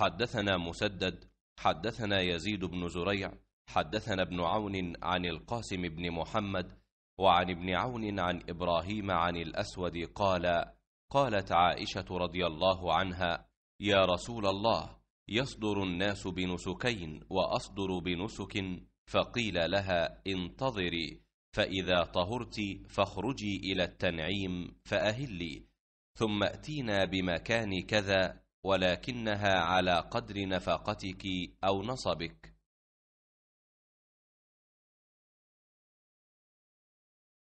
حدثنا مسدد حدثنا يزيد بن زريع حدثنا ابن عون عن القاسم بن محمد وعن ابن عون عن إبراهيم عن الأسود قال قالت عائشة رضي الله عنها يا رسول الله يصدر الناس بنسكين وأصدر بنسك فقيل لها انتظري فإذا طهرت فاخرجي إلى التنعيم فأهلي ثم أتينا بمكان كذا ولكنها على قدر نفقتك أو نصبك